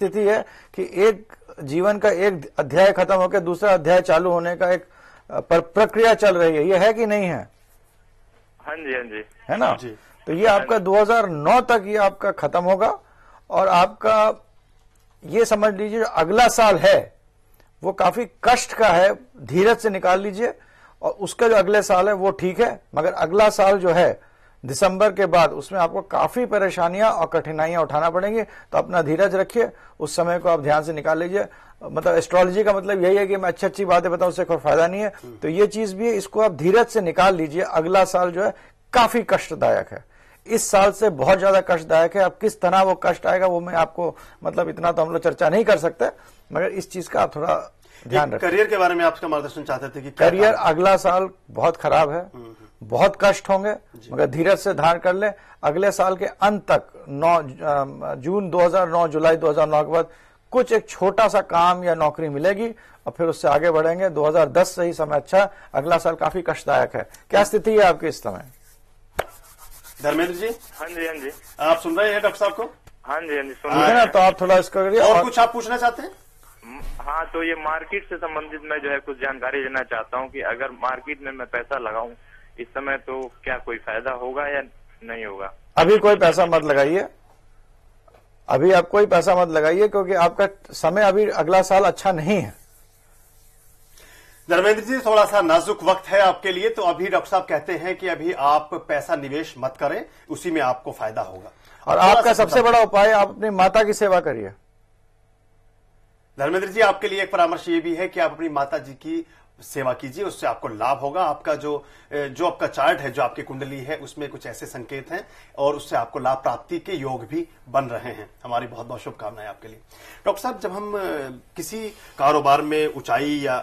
स्थिति है कि एक जीवन का एक अध्याय खत्म होकर दूसरा अध्याय चालू होने का एक पर प्रक्रिया चल रही है ये है कि नहीं है हाँ जी हाँ जी है ना जी। तो ये आपका 2009 तक ये आपका खत्म होगा और आपका ये समझ लीजिए जो अगला साल है वो काफी कष्ट का है धीरज से निकाल लीजिए और उसका जो अगले साल है वो ठीक है मगर अगला साल जो है दिसंबर के बाद उसमें आपको काफी परेशानियां और कठिनाइयां उठाना पड़ेंगी तो अपना धीरज रखिए उस समय को आप ध्यान से निकाल लीजिए मतलब एस्ट्रोलॉजी का मतलब यही है कि मैं अच्छी अच्छी बातें बताऊं उससे कोई फायदा नहीं है तो ये चीज भी है इसको आप धीरज से निकाल लीजिए अगला साल जो है काफी कष्टदायक है इस साल से बहुत ज्यादा कष्टदायक है अब किस तरह वो कष्ट आएगा वो मैं आपको मतलब इतना तो हम लोग चर्चा नहीं कर सकते मगर इस चीज का थोड़ा ध्यान रखें करियर के बारे में आपका मार्गदर्शन चाहते थे कि करियर अगला साल बहुत खराब है हम्म, हम्म। बहुत कष्ट होंगे मगर धीरज से धारण कर ले अगले साल के अंत तक नौ जून 2009 जुलाई 2009 के बाद कुछ एक छोटा सा काम या नौकरी मिलेगी और फिर उससे आगे बढ़ेंगे 2010 से ही समय अच्छा अगला साल काफी कष्टदायक है क्या स्थिति है आपकी इस समय धर्मेंद्र जी हाँ जी हाँ जी आप सुन रहे हैं डॉक्टर साहब को हाँ जी हाँ जी सुन रहे हैं तो आप थोड़ा इसका करिए और, और कुछ आप पूछना चाहते हैं हाँ तो ये मार्केट से संबंधित मैं जो है कुछ जानकारी लेना चाहता हूँ कि अगर मार्केट में मैं पैसा लगाऊं इस समय तो क्या कोई फायदा होगा या नहीं होगा अभी कोई पैसा मत लगाइए अभी आप कोई पैसा मत लगाइए क्योंकि आपका समय अभी अगला साल अच्छा नहीं है धर्मेंद्र जी थोड़ा सा नाजुक वक्त है आपके लिए तो अभी डॉक्टर साहब कहते हैं कि अभी आप पैसा निवेश मत करें उसी में आपको फायदा होगा और आपका सबसे बड़ा उपाय आप अपनी माता की सेवा करिए धर्मेंद्र जी आपके लिए एक परामर्श ये भी है कि आप अपनी माता जी की सेवा कीजिए उससे आपको लाभ होगा आपका जो जो आपका चार्ट है जो आपकी कुंडली है उसमें कुछ ऐसे संकेत हैं और उससे आपको लाभ प्राप्ति के योग भी बन रहे हैं हमारी बहुत बहुत शुभकामनाएं आपके लिए डॉक्टर साहब जब हम किसी कारोबार में ऊंचाई या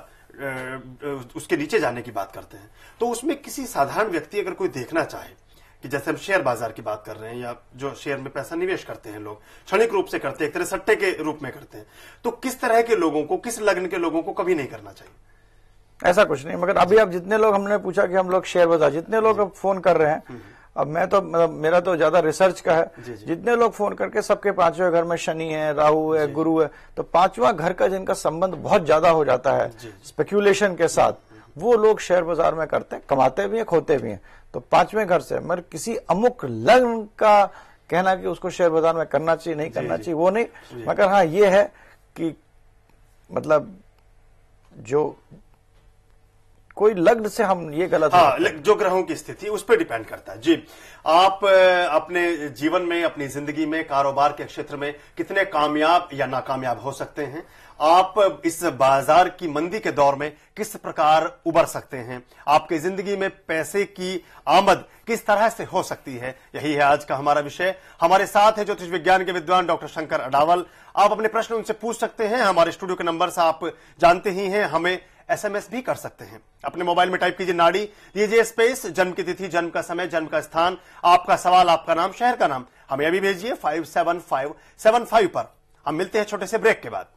उसके नीचे जाने की बात करते हैं तो उसमें किसी साधारण व्यक्ति अगर कोई देखना चाहे कि जैसे हम शेयर बाजार की बात कर रहे हैं या जो शेयर में पैसा निवेश करते हैं लोग क्षणिक रूप से करते हैं एक तरह सट्टे के रूप में करते हैं तो किस तरह के लोगों को किस लग्न के लोगों को कभी नहीं करना चाहिए ऐसा कुछ नहीं मगर अभी आप जितने लोग हमने पूछा कि हम लोग शेयर बाजार जितने लोग अब फोन कर रहे हैं अब मैं तो मतलब मेरा तो ज्यादा रिसर्च का है जी जी। जितने लोग फोन करके सबके पांचवें घर में शनि है राहु है गुरु है तो पांचवा घर का जिनका संबंध बहुत ज्यादा हो जाता है स्पेक्यूलेशन के साथ वो लोग शेयर बाजार में करते हैं कमाते भी हैं खोते भी हैं तो पांचवें घर से मगर किसी अमुक लग्न का कहना कि उसको शेयर बाजार में करना चाहिए नहीं करना चाहिए वो नहीं मगर हाँ ये है कि मतलब जो कोई लग्न से हम ये गलत हाँ, जो ग्रहों की स्थिति उस पर डिपेंड करता है जी आप अपने जीवन में अपनी जिंदगी में कारोबार के क्षेत्र में कितने कामयाब या नाकामयाब हो सकते हैं आप इस बाजार की मंदी के दौर में किस प्रकार उबर सकते हैं आपकी जिंदगी में पैसे की आमद किस तरह से हो सकती है यही है आज का हमारा विषय हमारे साथ है ज्योतिष विज्ञान के विद्वान डॉक्टर शंकर अडावल आप अपने प्रश्न उनसे पूछ सकते हैं हमारे स्टूडियो के नंबर से आप जानते ही हैं हमें एसएमएस भी कर सकते हैं अपने मोबाइल में टाइप कीजिए नाड़ी लीजिए स्पेस जन्म की तिथि जन्म का समय जन्म का स्थान आपका सवाल आपका नाम शहर का नाम हमें अभी भेजिए five seven five seven five पर हम मिलते हैं छोटे से ब्रेक के बाद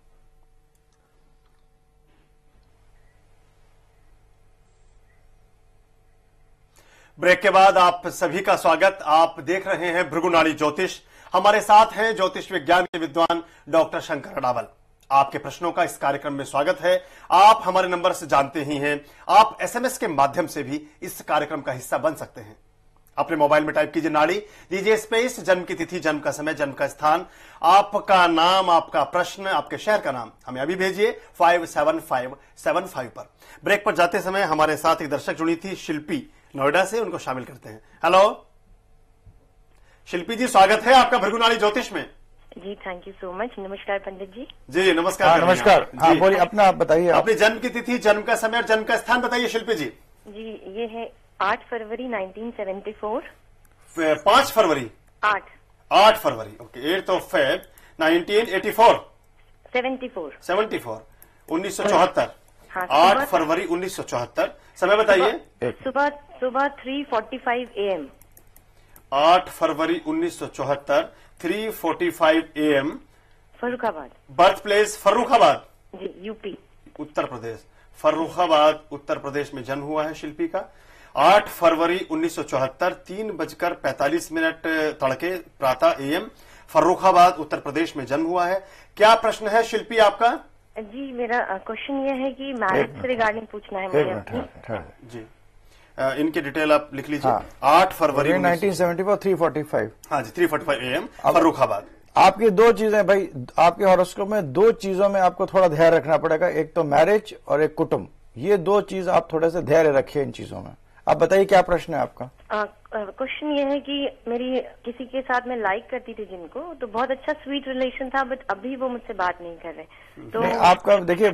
ब्रेक के बाद आप सभी का स्वागत आप देख रहे हैं भृगुनाड़ी ज्योतिष हमारे साथ हैं ज्योतिष विज्ञान के विद्वान डॉक्टर शंकर अडावल आपके प्रश्नों का इस कार्यक्रम में स्वागत है आप हमारे नंबर से जानते ही हैं आप एसएमएस के माध्यम से भी इस कार्यक्रम का हिस्सा बन सकते हैं अपने मोबाइल में टाइप कीजिए नाड़ी दीजिए स्पेस जन्म की तिथि जन्म का समय जन्म का स्थान आपका नाम आपका प्रश्न आपके शहर का नाम हमें अभी भेजिए five seven five seven five पर ब्रेक पर जाते समय हमारे साथ एक दर्शक जुड़ी थी शिल्पी नोएडा से उनको शामिल करते हैं हेलो शिल्पी जी स्वागत है आपका भृगुनाड़ी ज्योतिष में जी थैंक यू सो मच नमस्कार पंडित जी जी जी नमस्कार आ, हाँ, नमस्कार हाँ, बोलिए अपना बताइए अपने जन्म की तिथि जन्म का समय और जन्म का स्थान बताइए शिल्पी जी जी ये है आठ फरवरी 1974 पांच फरवरी आठ आठ फरवरी ओके एट ऑफ तो Feb nineteen eighty four seventy four seventy four उन्नीस सौ चौहत्तर हाँ, आठ फरवरी उन्नीस सौ चौहत्तर समय बताइए सुबह सुबह three forty five A M आठ फरवरी उन्नीस सौ चौहत्तर three forty five A M Farrukhabad birth place Farrukhabad ji UP Uttar Pradesh Farrukhabad Uttar Pradesh में जन्म हुआ है शिल्पी का 8 फरवरी 1974 तीन बजकर पैंतालीस मिनट तड़के प्रातः एएम फर्रुखाबाद उत्तर प्रदेश में जन्म हुआ है क्या प्रश्न है शिल्पी आपका जी मेरा क्वेश्चन ये है कि मैरिज से रिगार्डिंग पूछना है मुझे हाँ, हाँ, हाँ। जी इनकी डिटेल आप लिख लीजिए हाँ। आठ फरवरी nineteen seventy four three forty five हाँ जी three forty five A M Farrukhabad आपकी दो चीजें भाई आपके हॉरोस्कोप में दो चीजों में आपको थोड़ा ध्यान रखना पड़ेगा एक तो मैरिज और एक कुटुंब ये दो चीज आप थोड़े से धैर्य रखिए इन चीजों में आप बताइए क्या प्रश्न है आपका क्वेश्चन ये है कि मेरी किसी के साथ मैं लाइक करती थी जिनको तो बहुत अच्छा स्वीट रिलेशन था बट अभी वो मुझसे बात नहीं कर रहे तो आपका देखिए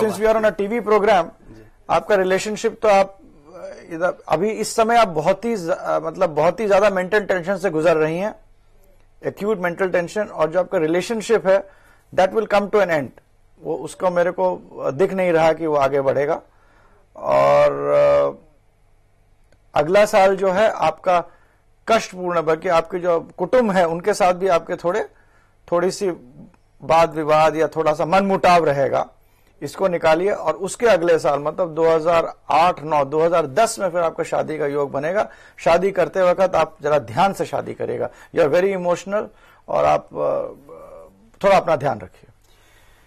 since we are on TV program आपका रिलेशनशिप तो आप इधर अभी इस समय आप बहुत ही मतलब बहुत ही ज्यादा मेंटल टेंशन से गुजर रही हैं एक्यूट मेंटल टेंशन और जो आपका रिलेशनशिप है that will come to an end वो उसको मेरे को दिख नहीं रहा कि वो आगे बढ़ेगा और अगला साल जो है आपका कष्टपूर्ण बल्कि आपके जो कुटुंब है उनके साथ भी आपके थोड़े थोड़ी सी वाद विवाद या थोड़ा सा मनमुटाव रहेगा इसको निकालिए और उसके अगले साल मतलब 2008 9 2010 में फिर आपका शादी का योग बनेगा शादी करते वक्त आप जरा ध्यान से शादी करेगा यू आर वेरी इमोशनल और आप थोड़ा अपना ध्यान रखिए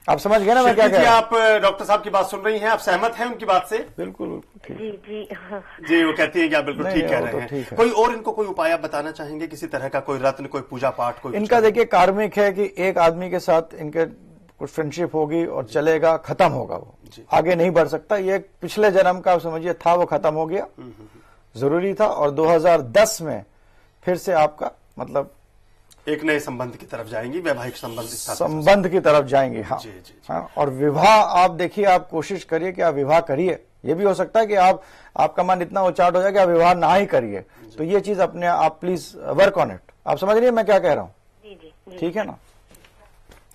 आप समझ गए ना मैं क्या कह आप डॉक्टर साहब की बात सुन रही हैं आप सहमत हैं उनकी बात से बिल्कुल जी जी जी वो कहती हैं क्या बिल्कुल ठीक कह तो रहे हैं है। कोई और इनको कोई उपाय आप बताना चाहेंगे किसी तरह का कोई रत्न कोई पूजा पाठ कोई इनका देखिए कार्मिक है कि एक आदमी के साथ इनके कुछ फ्रेंडशिप होगी और चलेगा खत्म होगा वो आगे नहीं बढ़ सकता ये पिछले जन्म का समझिए था वो खत्म हो गया हम्म, हम्म, हम्म। जरूरी था और 2010 में फिर से आपका मतलब एक नए संबंध की तरफ जाएंगी वैवाहिक संबंध संबंध की तरफ जाएंगे हाँ जी, जी, जी। हाँ और विवाह आप देखिए आप कोशिश करिए कि आप विवाह करिए ये भी हो सकता है कि आप आपका मन इतना उचाट हो जाए कि आप विवाह ना ही करिए तो ये चीज अपने आप प्लीज वर्क ऑन इट आप समझ रही है मैं क्या कह रहा हूँ ठीक है ना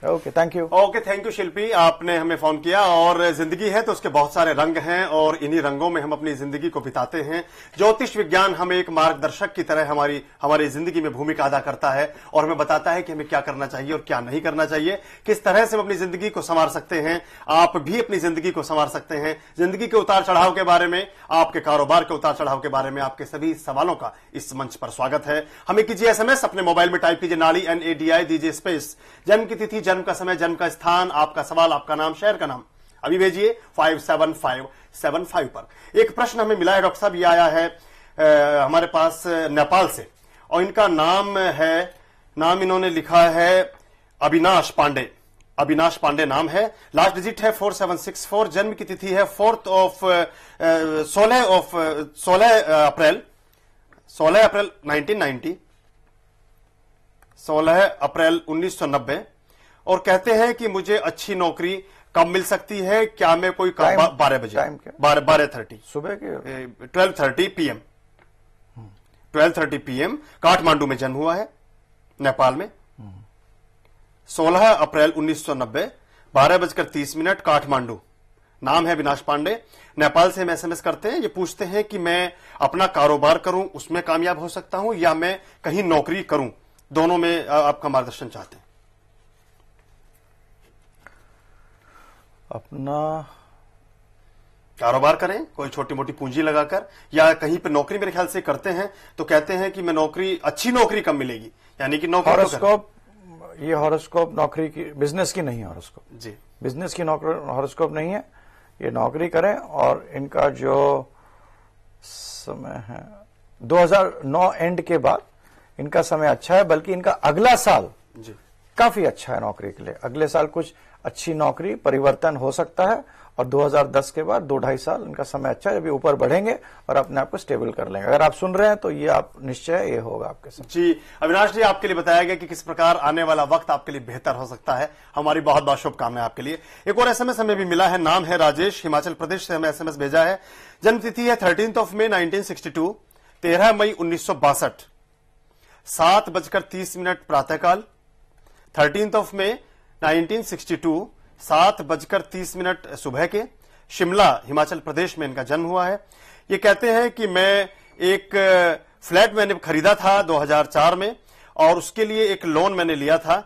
okay thank you okay thank you Shilpi आपने हमें फोन किया और जिंदगी है तो उसके बहुत सारे रंग हैं और इन्हीं रंगों में हम अपनी जिंदगी को बिताते हैं ज्योतिष विज्ञान हमें एक मार्गदर्शक की तरह हमारी हमारी जिंदगी में भूमिका अदा करता है और हमें बताता है कि हमें क्या करना चाहिए और क्या नहीं करना चाहिए किस तरह से हम अपनी जिंदगी को संवार सकते हैं आप भी अपनी जिंदगी को संवार सकते हैं जिंदगी के उतार चढ़ाव के बारे में आपके कारोबार के उतार चढ़ाव के बारे में आपके सभी सवालों का इस मंच पर स्वागत है हमें कीजिए एसएमएस अपने मोबाइल में टाइप कीजिए नाली एनएडीआई दीजिए स्पेस जन्म की तिथि जन्म का समय जन्म का स्थान आपका सवाल आपका नाम शहर का नाम अभी भेजिए five seven five seven five पर एक प्रश्न हमें मिला है डॉक्टर साहब ये आया है आ, हमारे पास नेपाल से और इनका नाम है नाम इन्होंने लिखा है अविनाश पांडे अविनाश पांडे नाम है लास्ट डिजिट है फोर सेवन सिक्स फोर जन्म की तिथि है फोर्थ ऑफ सोलह ऑफ सोलह अप्रैल सोलह अप्रैल 1990 सोलह अप्रैल 1990 और कहते हैं कि मुझे अच्छी नौकरी कब मिल सकती है क्या मैं कोई बारह बजे बारह बारह थर्टी सुबह के twelve thirty PM twelve thirty PM Kathmandu में जन्म हुआ है नेपाल में 16 अप्रैल 1990 बारह बजकर तीस मिनट काठमांडू नाम है विनाश पांडे नेपाल से हम एसएमएस करते हैं ये पूछते हैं कि मैं अपना कारोबार करूं उसमें कामयाब हो सकता हूं या मैं कहीं नौकरी करूं दोनों में आपका मार्गदर्शन चाहते हैं अपना कारोबार करें कोई छोटी मोटी पूंजी लगाकर या कहीं पे नौकरी मेरे ख्याल से करते हैं तो कहते हैं कि मैं नौकरी अच्छी नौकरी कम मिलेगी यानी कि नौकरी तो हॉरोस्कोप तो ये हॉरोस्कोप नौकरी की बिजनेस की नहीं है हॉरोस्कोप जी बिजनेस की हॉरोस्कोप नहीं है ये नौकरी करें और इनका जो समय है 2009 एंड के बाद इनका समय अच्छा है बल्कि इनका अगला साल जी काफी अच्छा है नौकरी के लिए अगले साल कुछ अच्छी नौकरी परिवर्तन हो सकता है और 2010 के बाद दो ढाई साल इनका समय अच्छा है जब ऊपर बढ़ेंगे और अपने आप को स्टेबल कर लेंगे अगर आप सुन रहे हैं तो ये आप निश्चय ये होगा आपके साथ जी अविनाश जी आपके लिए बताया गया कि किस प्रकार आने वाला वक्त आपके लिए बेहतर हो सकता है हमारी बहुत बहुत शुभकामनाएं आपके लिए एक और एसएमएस हमें भी मिला है नाम है राजेश हिमाचल प्रदेश से हमें एसएमएस भेजा है जन्मतिथि है thirteen of May nineteen sixty two तेरह मई उन्नीस सौ बासठ सात बजकर तीस मिनट प्रातःकाल थर्टींथ ऑफ मे 1962 सात बजकर तीस मिनट सुबह के शिमला हिमाचल प्रदेश में इनका जन्म हुआ है ये कहते हैं कि मैं एक फ्लैट मैंने खरीदा था 2004 में और उसके लिए एक लोन मैंने लिया था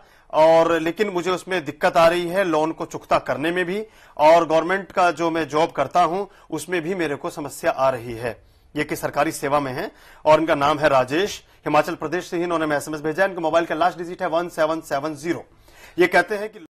और लेकिन मुझे उसमें दिक्कत आ रही है लोन को चुकता करने में भी और गवर्नमेंट का जो मैं जॉब करता हूं उसमें भी मेरे को समस्या आ रही है ये कि सरकारी सेवा में है और इनका नाम है राजेश हिमाचल प्रदेश से ही इन्होंने एसएमएस भेजा इनका मोबाइल का लास्ट डिजिट है वन सेवन सेवन जीरो ये कहते हैं कि